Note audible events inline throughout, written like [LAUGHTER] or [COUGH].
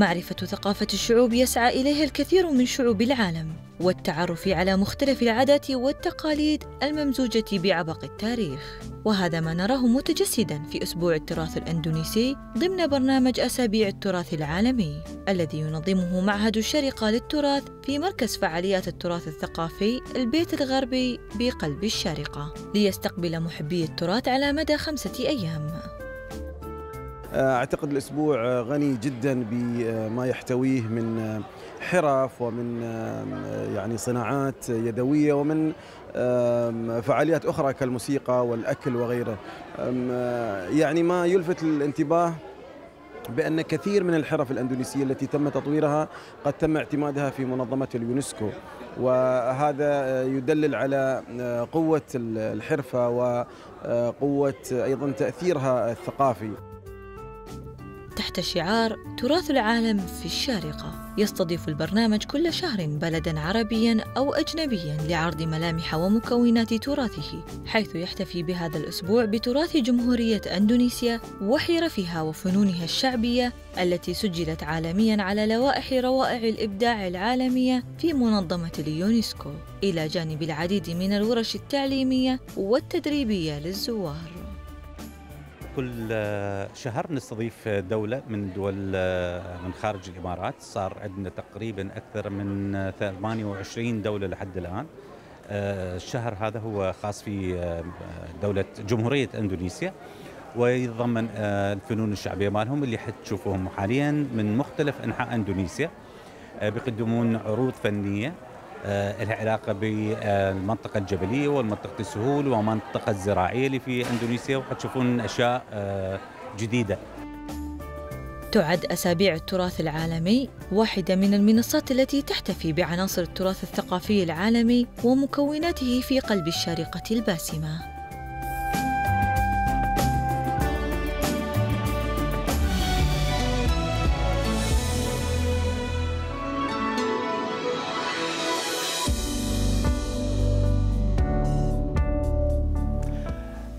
معرفة ثقافة الشعوب يسعى إليها الكثير من شعوب العالم والتعرف على مختلف العادات والتقاليد الممزوجة بعبق التاريخ وهذا ما نراه متجسدا في أسبوع التراث الأندونيسي ضمن برنامج أسابيع التراث العالمي الذي ينظمه معهد الشرقة للتراث في مركز فعاليات التراث الثقافي البيت الغربي بقلب الشارقة ليستقبل محبي التراث على مدى خمسة أيام آه، اعتقد الاسبوع آه، غني جدا بما يحتويه من آه، حرف ومن يعني صناعات يدويه ومن فعاليات اخرى كالموسيقى والاكل وغيره يعني ما يلفت الانتباه بأن كثير من الحرف الأندونيسية التي تم تطويرها قد تم اعتمادها في منظمة اليونسكو وهذا يدلل على قوة الحرفة وقوة أيضا تأثيرها الثقافي تحت شعار تراث العالم في الشارقة يستضيف البرنامج كل شهر بلدا عربيا أو أجنبيا لعرض ملامح ومكونات تراثه حيث يحتفي بهذا الأسبوع بتراث جمهورية أندونيسيا وحرفها وفنونها الشعبية التي سجلت عالميا على لوائح روائع الإبداع العالمية في منظمة اليونسكو إلى جانب العديد من الورش التعليمية والتدريبية للزوار كل شهر نستضيف دولة من دول من خارج الإمارات صار عندنا تقريبا أكثر من 28 دولة لحد الآن الشهر هذا هو خاص في دولة جمهورية أندونيسيا ويتضمن آه، الفنون الشعبية مالهم اللي حتشوفوهم حاليا من مختلف أنحاء أندونيسيا آه، بيقدمون عروض فنية آه، لها علاقه بالمنطقه الجبليه والمنطقه السهول ومنطقه الزراعيه اللي في اندونيسيا وحتشوفون اشياء آه، جديده. تعد أسابيع التراث العالمي واحدة من المنصات التي تحتفي بعناصر التراث الثقافي العالمي ومكوناته في قلب الشارقة الباسمة.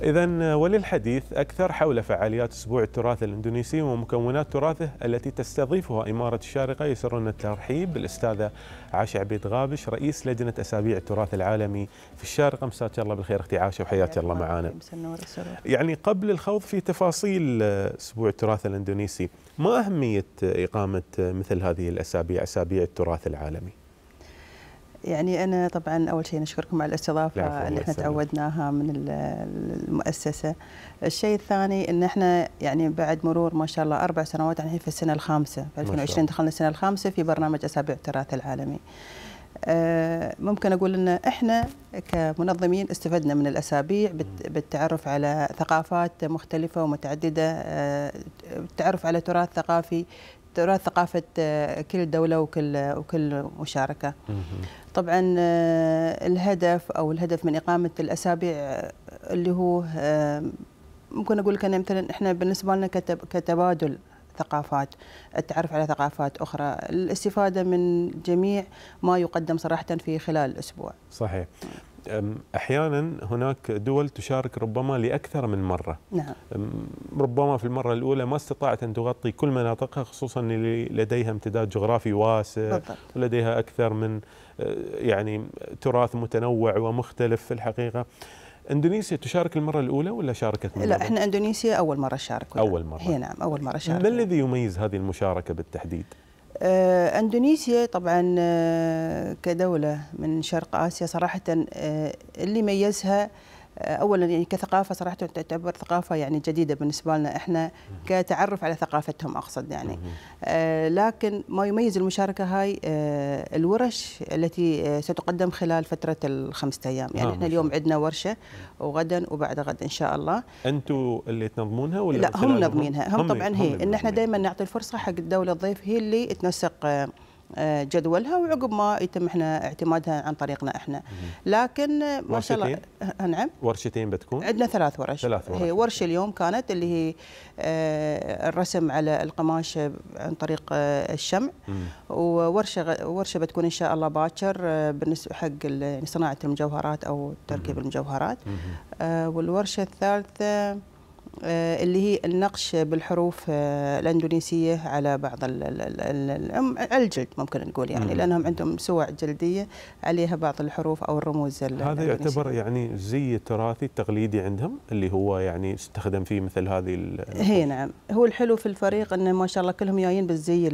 إذا وللحديث أكثر حول فعاليات أسبوع التراث الإندونيسي ومكونات تراثه التي تستضيفها إمارة الشارقة يسرنا الترحيب بالأستاذة عاشا عبيد غابش رئيس لجنة أسابيع التراث العالمي في الشارقة مساك الله بالخير أختي عاشا وحياك الله معانا يعني قبل الخوض في تفاصيل أسبوع التراث الإندونيسي ما أهمية إقامة مثل هذه الأسابيع أسابيع التراث العالمي؟ يعني انا طبعا اول شيء نشكركم على الاستضافه اللي احنا تعودناها من المؤسسه. الشيء الثاني ان احنا يعني بعد مرور ما شاء الله اربع سنوات الحين في السنه الخامسه في 2020 دخلنا السنه الخامسه في برنامج اسابيع التراث العالمي. آه، ممكن اقول ان احنا كمنظمين استفدنا من الاسابيع بالتعرف على ثقافات مختلفه ومتعدده آه، التعرف على تراث ثقافي تراث ثقافة آه، كل دولة وكل وكل مشاركة. طبعا آه، الهدف او الهدف من اقامه الاسابيع آه، اللي هو آه، ممكن اقول لك مثلا احنا بالنسبه لنا كتبادل ثقافات التعرف على ثقافات أخرى الاستفادة من جميع ما يقدم صراحة في خلال الأسبوع صحيح احيانا هناك دول تشارك ربما لاكثر من مره نعم. ربما في المره الاولى ما استطاعت ان تغطي كل مناطقها خصوصا اللي لديها امتداد جغرافي واسع بالضبط. ولديها اكثر من أه، يعني تراث متنوع ومختلف في الحقيقه اندونيسيا تشارك المره الاولى ولا شاركت من لا احنا اندونيسيا اول مره شاركوا اول مره هي نعم اول مره شاركوا ما الذي يميز هذه المشاركه بالتحديد آه، اندونيسيا طبعا آه، كدوله من شرق اسيا صراحه آه، اللي ميزها آه، اولا يعني كثقافه صراحه تعتبر ثقافه يعني جديده بالنسبه لنا احنا كتعرف على ثقافتهم اقصد يعني آه، لكن ما يميز المشاركه هاي آه، الورش التي ستقدم خلال فتره الخمسة ايام يعني احنا اليوم عندنا ورشه وغدا وبعد غد ان شاء الله انتم اللي تنظمونها ولا لا هم نظمينها هم, هم طبعا هي ان احنا دائما نعطي الفرصه حق الدوله الضيف هي اللي تنسق آه، جدولها وعقب ما يتم احنا اعتمادها عن طريقنا احنا لكن ما شاء الله آه، نعم ورشتين بتكون عندنا ثلاث ورش ثلاث ورش هي ورشه اليوم كانت اللي هي آه، الرسم على القماش عن طريق الشمع وورشه ورشه بتكون ان شاء الله باكر بالنسبه حق يعني صناعه المجوهرات او تركيب المجوهرات والورشه الثالثه آه، اللي هي النقش بالحروف آه، الاندونيسيه على بعض الجلد ممكن نقول يعني لانهم عندهم سوع جلديه عليها بعض الحروف او الرموز هذا يعتبر يعني زي التراثي التقليدي عندهم اللي هو يعني استخدم فيه مثل هذه هي نعم هو الحلو في الفريق انه ما شاء الله كلهم جايين بالزي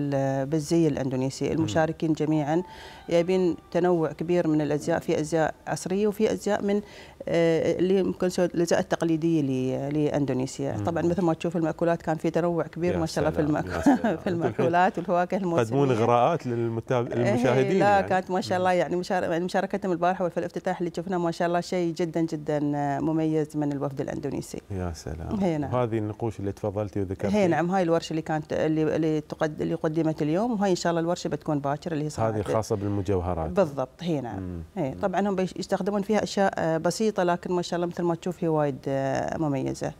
بالزي الاندونيسي المشاركين جميعا جايبين تنوع كبير من الازياء في ازياء عصريه وفي ازياء من آه، اللي ممكن الازياء التقليديه لاندونيسيا التونسيه، طبعا مثل ما تشوف المأكولات كان في تنوع كبير ما شاء الله في [LAUGHS] في المأكولات والفواكه الموسميه تقدمون اغراءات للمتاب... إيه، للمشاهدين لا يعني. كانت ما شاء الله يعني, يعني مشاركتهم البارحه في الافتتاح اللي شفناه ما شاء الله شيء جدا جدا آه، مميز من الوفد الاندونيسي. يا سلام هي نعم. وهذه النقوش اللي تفضلتي وذكرتي هي نعم هاي الورشه اللي كانت اللي اللي, تقد... اللي قدمت اليوم وهي ان شاء الله الورشه بتكون باكر اللي هي هذه خاصه بالمجوهرات بالضبط هي نعم هي. طبعا هم بيستخدمون فيها اشياء آه، بسيطه لكن ما شاء الله مثل ما تشوف هي وايد آه، مميزه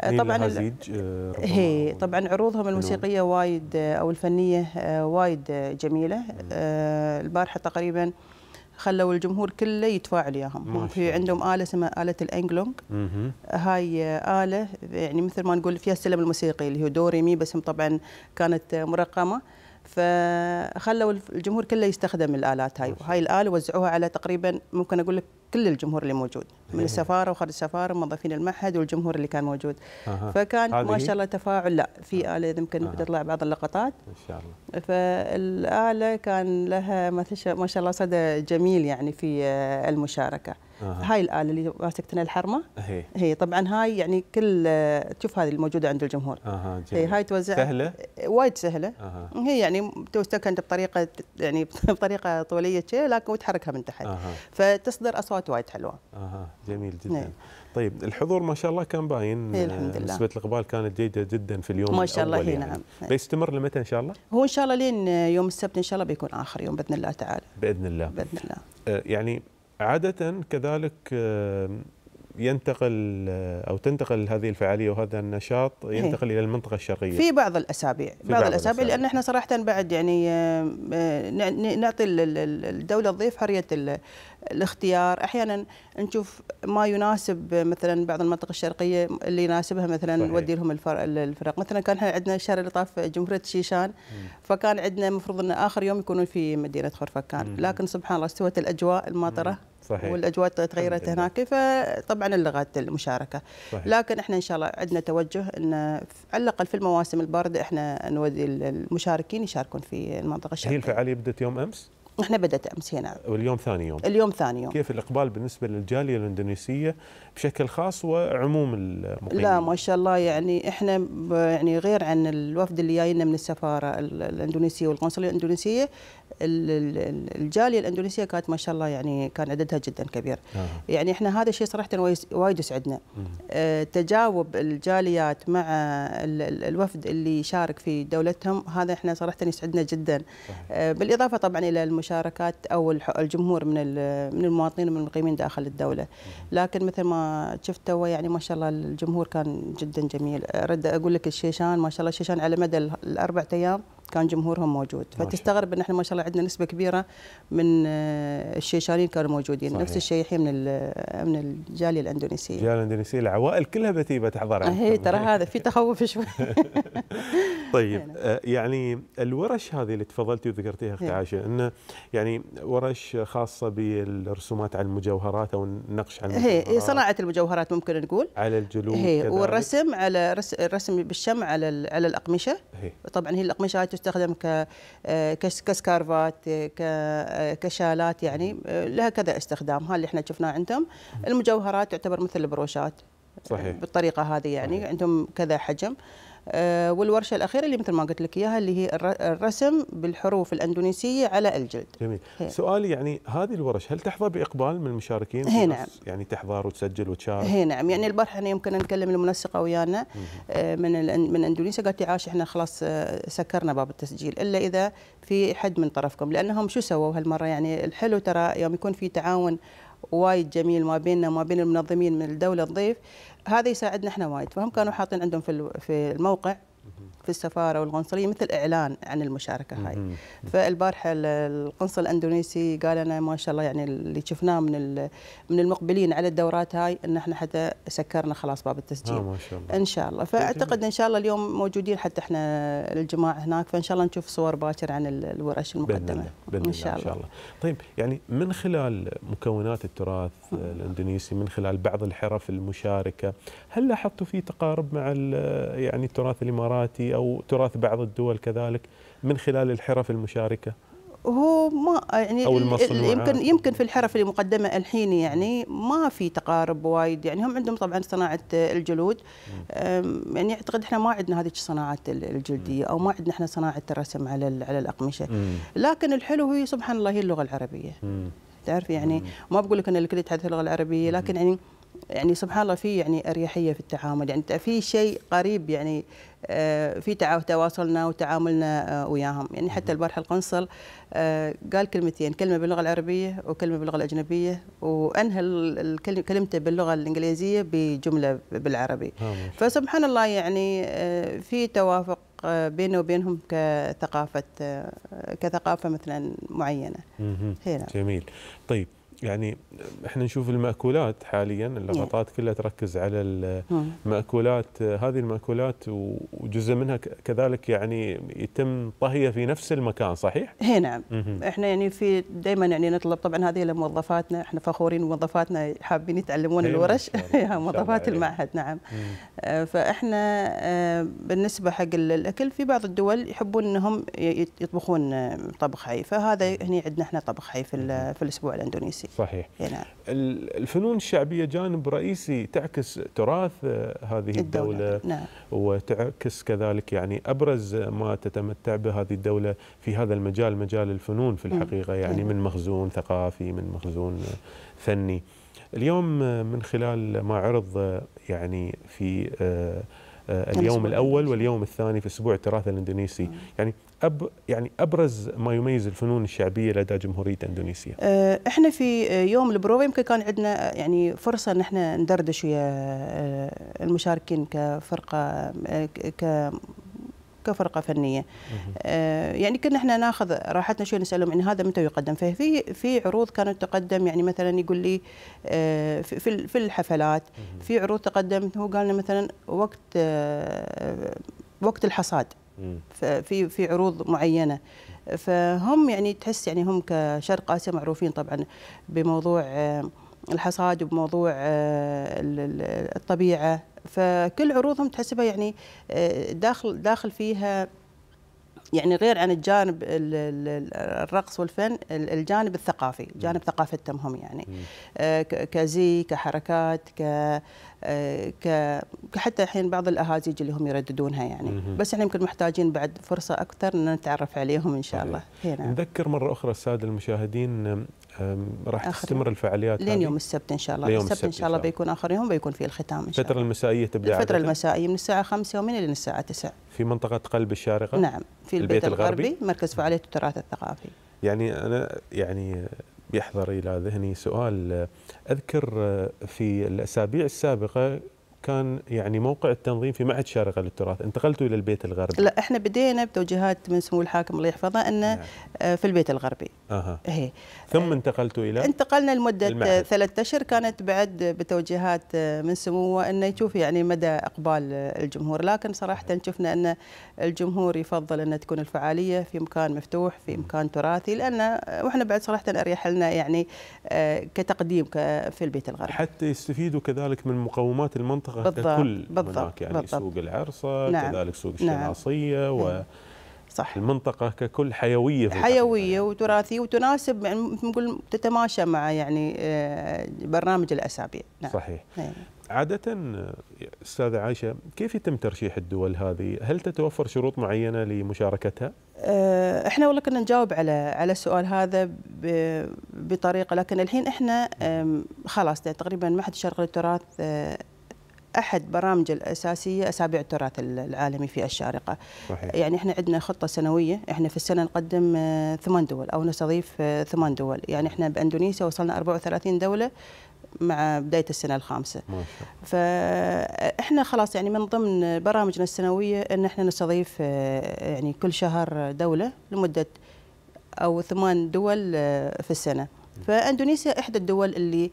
آه، طبعا آه، هي طبعا عروضهم الموسيقيه وايد آه، او الفنيه وايد جميله البارحه تقريبا خلوا الجمهور كله يتفاعل وياهم في عندهم اله اسمها اله الانجلونج هاي اله يعني مثل ما نقول فيها السلم الموسيقي اللي هو دوري مي بس طبعا كانت مرقمه فخلوا الجمهور كله يستخدم الالات هاي وهاي الاله وزعوها على تقريبا ممكن اقول لك كل الجمهور اللي موجود من أيوه. السفاره وخارج السفاره موظفين المعهد والجمهور اللي كان موجود فكان ما شاء الله تفاعل لا في اله يمكن تطلع بعض اللقطات ان شاء الله فالاله كان لها ما شاء الله صدى جميل يعني في المشاركه أه. هاي الاله اللي ماسكتنا الحرمه هي. هي طبعا هاي يعني كل تشوف هذه الموجوده عند الجمهور أه. هي هاي توزع سهله وايد سهله أه. هي يعني توستك انت بطريقه يعني [LAUGHS] بطريقه طوليه لكن وتحركها من تحت أه. فتصدر اصوات وايد حلوه أه. جميل جدا هي. نعم. طيب الحضور ما شاء الله كان باين إيه، الحمد لله نسبه الاقبال كانت جيده جدا في اليوم ما شاء الله هي إيه، يعني. نعم إيه. بيستمر لمتى ان شاء الله؟ هو ان شاء الله لين يوم السبت ان شاء الله بيكون اخر يوم باذن الله تعالى باذن الله باذن الله آه، يعني عادة كذلك ينتقل آه، او تنتقل هذه الفعاليه وهذا النشاط إيه. ينتقل الى المنطقه الشرقيه في بعض الاسابيع في بعض, بعض الأسابيع, الاسابيع لان احنا صراحه بعد يعني آه، نعطي الدوله الضيف حريه الاختيار احيانا نشوف ما يناسب مثلا بعض المناطق الشرقيه اللي يناسبها مثلا نودي لهم الفرق مثلا كان احنا عندنا الشهر اللي طاف جمهوريه شيشان فكان عندنا المفروض ان اخر يوم يكونون في مدينه خرفكان لكن سبحان الله استوت الاجواء الماطره صحيح. والاجواء تغيرت هناك فطبعا اللغات المشاركه صحيح. لكن احنا ان شاء الله عندنا توجه ان على الاقل في المواسم البارده احنا نودي المشاركين يشاركون في المنطقه الشرقيه هي الفعاليه بدات يوم امس احنا بدات امس هنا واليوم ثاني يوم اليوم ثاني يوم كيف الاقبال بالنسبه للجاليه الاندونيسيه بشكل خاص وعموم المقيمين لا ما شاء الله يعني احنا يعني غير عن الوفد اللي جاينا من السفاره الاندونيسيه والقنصليه الاندونيسيه الجاليه الاندونيسيه كانت ما شاء الله يعني كان عددها جدا كبير آه. يعني احنا هذا الشيء صراحه وايد يسعدنا آه تجاوب الجاليات مع الوفد اللي شارك في دولتهم هذا احنا صراحه يسعدنا جدا آه بالاضافه طبعا الى المشاركات او الجمهور من من المواطنين ومن المقيمين داخل الدوله لكن مثل ما شفت يعني ما شاء الله الجمهور كان جدا جميل رد اقول لك الشيشان ما شاء الله الشيشان على مدى الاربع ايام كان جمهورهم موجود فتستغرب ان احنا ما شاء الله عندنا نسبه كبيره من آه، الشيشانيين كانوا موجودين صحيح. نفس الشيء الحين من من الجاليه الاندونيسيه الجاليه الاندونيسيه العوائل كلها بتيبه تحضر آه، هي ترى هذا في تخوف شوي [LAUGHS] طيب آه، يعني الورش هذه اللي تفضلتي وذكرتيها اختي عائشه انه يعني ورش خاصه بالرسومات على المجوهرات او النقش على المجوهرات هي صناعه المجوهرات ممكن نقول على الجلود والرسم على الرسم بالشمع على على الاقمشه هي. طبعا هي الاقمشه هاي تستخدم ك آه، كسكارفات آه، آه، كشالات يعني لها كذا استخدام هذا اللي احنا شفناه عندهم المجوهرات تعتبر مثل البروشات صحيح بالطريقه هذه يعني صحيح. عندهم كذا حجم آه، والورشه الاخيره اللي مثل ما قلت لك اياها اللي هي الرسم بالحروف الاندونيسيه على الجلد. جميل. هي. سؤالي يعني هذه الورش هل تحظى باقبال من المشاركين؟ هي نعم. يعني تحضر وتسجل وتشارك؟ هي نعم يعني البارحه انا يمكن نكلم المنسقه ويانا آه، من من اندونيسيا قالت لي عاش احنا خلاص آه، سكرنا باب التسجيل الا اذا في حد من طرفكم لانهم شو سووا هالمره يعني الحلو ترى يوم يكون في تعاون وايد جميل ما بيننا وما بين المنظمين من الدولة الضيف هذا يساعدنا احنا وايد فهم كانوا حاطين عندهم في في الموقع في السفاره والقنصليه مثل اعلان عن المشاركه هاي فالبارحه القنصل الاندونيسي قال لنا ما شاء الله يعني اللي شفناه من من المقبلين على الدورات هاي ان احنا حتى سكرنا خلاص باب التسجيل آه ما شاء الله. ان شاء الله فاعتقد ان شاء الله اليوم موجودين حتى احنا الجماعه هناك فان شاء الله نشوف صور باكر عن الورش المقدمه بإذن الله. بإذن ان شاء الله. الله طيب يعني من خلال مكونات التراث الاندونيسي من خلال بعض الحرف المشاركه هل لاحظتوا في تقارب مع يعني التراث الامارات الاماراتي او تراث بعض الدول كذلك من خلال الحرف المشاركه هو ما يعني أو يمكن يمكن في الحرف اللي مقدمه الحين يعني ما في تقارب وايد يعني هم عندهم طبعا صناعه الجلود يعني اعتقد احنا ما عندنا هذه الصناعات الجلديه او ما عندنا احنا صناعه الرسم على على الاقمشه لكن الحلو هي سبحان الله هي اللغه العربيه تعرف يعني ما بقول لك ان الكل يتحدث اللغه العربيه لكن يعني يعني سبحان الله في يعني اريحيه في التعامل يعني في شيء قريب يعني آه، في تواصلنا وتعاملنا آه، وياهم يعني حتى البارحه القنصل آه، قال كلمتين كلمه باللغه العربيه وكلمه باللغه الاجنبيه وانهى كلمته باللغه الانجليزيه بجمله بالعربي فسبحان الله يعني في توافق بينه وبينهم كثقافه كثقافه مثلا معينه جميل طيب يعني احنا نشوف المأكولات حاليا اللقطات كلها تركز على المأكولات نعم. هذه المأكولات وجزء منها كذلك يعني يتم طهيها في نفس المكان صحيح؟ هي نعم احنا يعني في دائما يعني نطلب طبعا هذه لموظفاتنا احنا فخورين موظفاتنا حابين يتعلمون إيه، الورش [LAUGHS] موظفات إيه. المعهد نعم آه، فاحنا آه، بالنسبه حق الاكل في بعض الدول يحبون انهم يطبخون طبخ حي فهذا هنا عندنا احنا طبخ حي في في الاسبوع الاندونيسي صحيح نعم. الفنون الشعبية جانب رئيسي تعكس تراث آه، هذه الدولة, الدولة نعم. وتعكس كذلك يعني أبرز ما تتمتع به هذه الدولة في هذا المجال مجال الفنون في الحقيقة يعني نعم. من مخزون ثقافي من مخزون فني اليوم آه، من خلال ما عرض آه، يعني في اليوم الأول واليوم الثاني في أسبوع التراث الإندونيسي يعني أب يعني ابرز ما يميز الفنون الشعبيه لدى جمهوريه اندونيسيا؟ أه، احنا في يوم البروفه يمكن كان عندنا يعني فرصه ان احنا ندردش ويا أه، المشاركين كفرقه أه، ك كفرقه فنيه آه يعني كنا احنا ناخذ راحتنا شوي نسالهم يعني هذا متى يقدم ففي في عروض كانت تقدم يعني مثلا يقول لي آه في في الحفلات في عروض تقدم هو قال لنا مثلا وقت آه وقت الحصاد في في عروض معينه فهم يعني تحس يعني هم كشرق اسيا معروفين طبعا بموضوع آه، الحصاد وبموضوع آه، الطبيعه فكل عروضهم تحسبها يعني آه، داخل داخل فيها يعني غير عن الجانب الرقص والفن الجانب الثقافي جانب ثقافتهم هم يعني آه، كزي كحركات آه، ك كحتى الحين بعض الاهازيج اللي هم يرددونها يعني بس احنا يمكن محتاجين بعد فرصه اكثر ان نتعرف عليهم ان شاء الله نذكر مره اخرى الساده المشاهدين راح تستمر الفعاليات لين يوم السبت ان شاء الله السبت, السبت ان شاء الله بيكون اخر يوم بيكون في الختام ان شاء الله الفتره المسائيه تبدا الفتره المسائيه من الساعه 5 يومين الى الساعه 9 في منطقه قلب الشارقه نعم في البيت, البيت الغربي, الغربي مركز فعاليه التراث الثقافي يعني انا يعني بيحضر الى ذهني سؤال اذكر في الاسابيع السابقه كان يعني موقع التنظيم في معهد شارقه للتراث انتقلتوا الى البيت الغربي لا احنا بدينا بتوجيهات من سمو الحاكم الله يحفظه انه نعم. آه، في البيت الغربي اها هي. إيه. ثم انتقلتوا الى انتقلنا لمده ثلاثة اشهر كانت بعد بتوجيهات آه، من سموه انه يشوف يعني مدى اقبال الجمهور لكن صراحه شفنا ان الجمهور يفضل ان تكون الفعاليه في مكان مفتوح في مكان تراثي لان آه، واحنا بعد صراحه اريح لنا يعني كتقديم في البيت الغربي حتى يستفيدوا كذلك من مقومات المنطقه المنطقه بالضبط ككل بالضبط هناك يعني بالضبط سوق العرصه نعم كذلك سوق نعم. الشناصيه نعم و صح المنطقة ككل حيوية في حيوية يعني. وتراثية وتناسب يعني نقول تتماشى مع يعني آه، برنامج الأسابيع نعم. صحيح نعم. عادة أستاذة عائشة كيف يتم ترشيح الدول هذه؟ هل تتوفر شروط معينة لمشاركتها؟ آه، احنا والله كنا نجاوب على على السؤال هذا بطريقة لكن الحين احنا خلاص تقريبا معهد الشرق للتراث آه، احد برامج الاساسيه اسابيع التراث العالمي في الشارقه صحيح. يعني احنا عندنا خطه سنويه احنا في السنه نقدم آه، ثمان دول او نستضيف آه، ثمان دول يعني احنا باندونيسيا وصلنا 34 دوله مع بدايه السنه الخامسه ما شاء. فاحنا آه، خلاص يعني من ضمن برامجنا السنويه ان احنا نستضيف يعني كل شهر دوله لمده او ثمان دول في السنه فاندونيسيا احدى الدول اللي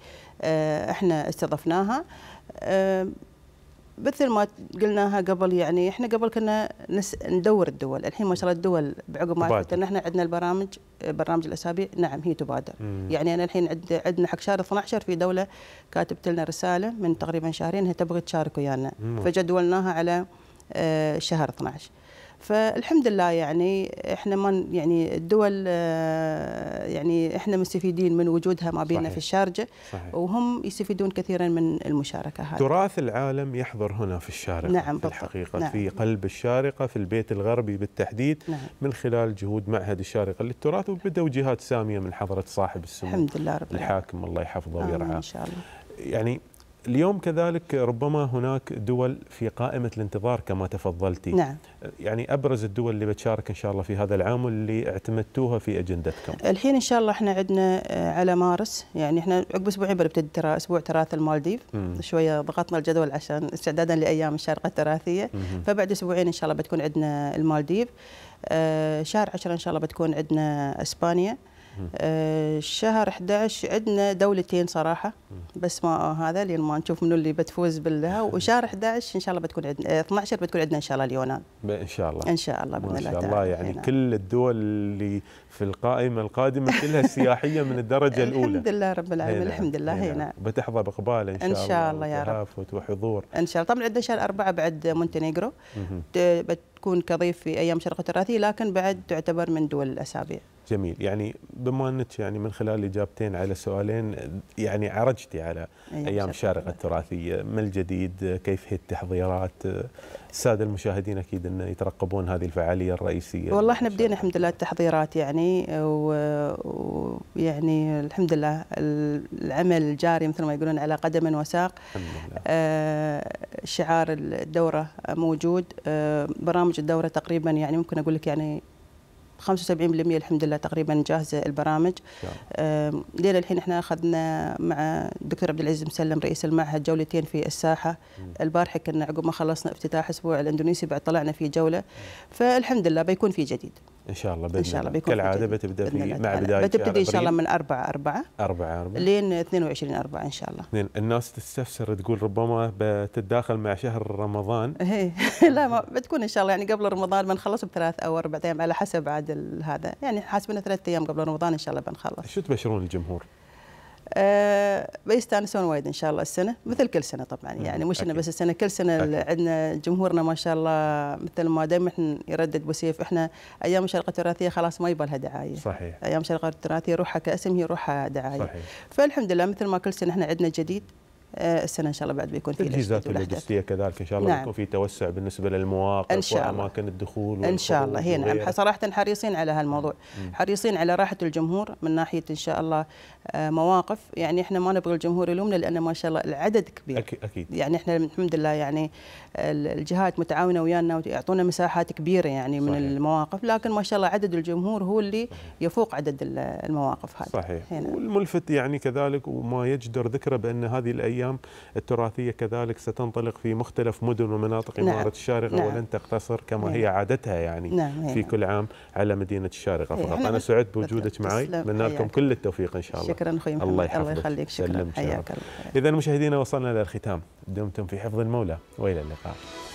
احنا استضفناها مثل ما قلناها قبل يعني احنا قبل كنا نس... ندور الدول الحين ما شاء الله الدول بعقب ما ان احنا عندنا البرامج برامج الاسابيع نعم هي تبادر مم. يعني انا الحين عندنا حق شهر 12 في دوله كاتبت لنا رساله من تقريبا شهرين هي تبغى تشارك ويانا فجدولناها على آه، شهر 12 فالحمد لله يعني احنا ما يعني الدول آه، يعني احنا مستفيدين من وجودها ما بيننا في الشارجه صحيح. وهم يستفيدون كثيرا من المشاركه هذه تراث العالم يحضر هنا في الشارقه نعم في الحقيقه نعم. في قلب الشارقه في البيت الغربي بالتحديد نعم. من خلال جهود معهد الشارقه للتراث وبدأوا جهات ساميه من حضره صاحب السمو الحمد لله رب الحاكم الله يحفظه ويرعاه ان شاء الله يعني اليوم كذلك ربما هناك دول في قائمة الانتظار كما تفضلتي نعم. يعني أبرز الدول اللي بتشارك إن شاء الله في هذا العام واللي اعتمدتوها في أجندتكم الحين إن شاء الله إحنا عندنا آه، على مارس يعني إحنا عقب أسبوعين بنبتدي ترا... أسبوع تراث المالديف مم. شوية ضغطنا الجدول عشان استعدادا لأيام الشارقة التراثية مم. فبعد أسبوعين إن شاء الله بتكون عندنا المالديف آه، شهر 10 ان شاء الله بتكون عندنا اسبانيا الشهر آه، 11 عندنا دولتين صراحه بس ما هذا لين ما نشوف منو اللي بتفوز بالها [LAUGHS] وشهر 11 ان شاء الله بتكون عندنا 12 آه، بتكون عندنا ان شاء الله اليونان ان شاء الله ان شاء الله باذن الله تعالى ان شاء الله يعني هنا. نعم. كل الدول اللي في القائمه القادمه كلها [LAUGHS] سياحيه من الدرجه الاولى الحمد لله رب العالمين نعم، الحمد لله هنا, هنا. نعم. بتحظى باقبال ان شاء الله ان شاء الله يا رب وحضور ان شاء الله طبعا عندنا شهر أربعة بعد مونتينيغرو بتكون كضيف في ايام شرق التراثي لكن بعد تعتبر من دول الاسابيع جميل يعني بما انك يعني من خلال اجابتين على سؤالين يعني عرجتي على أيوة، ايام الشارقه التراثيه ما الجديد كيف هي التحضيرات الساده المشاهدين اكيد انه يترقبون هذه الفعاليه الرئيسيه والله احنا بدينا الحمد لله التحضيرات يعني ويعني الحمد لله العمل الجاري مثل ما يقولون على قدم وساق الحمد لله. آه شعار الدوره موجود آه برامج الدوره تقريبا يعني ممكن اقول لك يعني 75% الحمد لله تقريبا جاهزه البرامج نعم. لين الحين احنا اخذنا مع الدكتور عبد العزيز مسلم رئيس المعهد جولتين في الساحه البارحه كنا عقب ما خلصنا افتتاح اسبوع الاندونيسي بعد طلعنا في جوله فالحمد لله بيكون في جديد ان شاء الله باذن ان شاء الله بيكون كالعاده بتبدا في مع بدايه بتبتدي ان شاء الله من 4 4 4 4 لين 22 4 ان شاء الله الناس تستفسر تقول ربما بتتداخل مع شهر رمضان [LAUGHS] إيه. لا ما بتكون ان شاء الله يعني قبل رمضان بنخلص بثلاث او اربع ايام على حسب عاد هذا يعني حاسبنا ثلاث ايام قبل رمضان ان شاء الله بنخلص شو تبشرون الجمهور؟ آه، بيستانسون وايد ان شاء الله السنه مثل كل سنه طبعا يعني مش انه بس السنه كل سنه عندنا جمهورنا ما شاء الله مثل ما دائما احنا يردد بوسيف احنا ايام الشرق التراثيه خلاص ما يبالها دعايه صحيح ايام الشرق التراثيه روحها كاسم هي روحها دعايه صحيح. فالحمد لله مثل ما كل سنه احنا عندنا جديد آه، السنه ان شاء الله بعد بيكون في التجهيزات اللوجستيه كذلك ان شاء الله نعم. بيكون في توسع بالنسبه للمواقع ان شاء الله واماكن الدخول ان شاء الله هي نعم صراحه حريصين على هالموضوع مم. حريصين على راحه الجمهور من ناحيه ان شاء الله آه، مواقف يعني احنا ما نبغى الجمهور يلومنا لان ما شاء الله العدد كبير أكيد. أكيد. يعني احنا الحمد لله يعني الجهات متعاونه ويانا ويعطونا مساحات كبيره يعني من صحيح. المواقف لكن ما شاء الله عدد الجمهور هو اللي يفوق عدد المواقف هذه صحيح هنا. والملفت يعني كذلك وما يجدر ذكره بان هذه الايام الايام التراثية كذلك ستنطلق في مختلف مدن ومناطق نعم. إمارة الشارقة نعم. ولن تقتصر كما نعم. هي عادتها يعني نعم. نعم. في كل عام على مدينة الشارقة إيه، فقط أنا سعدت بوجودك معي أتمنى لكم كل التوفيق إن شاء الله شكرا أخوي محمد الله, يحفظك. الله يخليك شكرا حياك الله إذا مشاهدينا وصلنا للختام دمتم في حفظ المولى وإلى اللقاء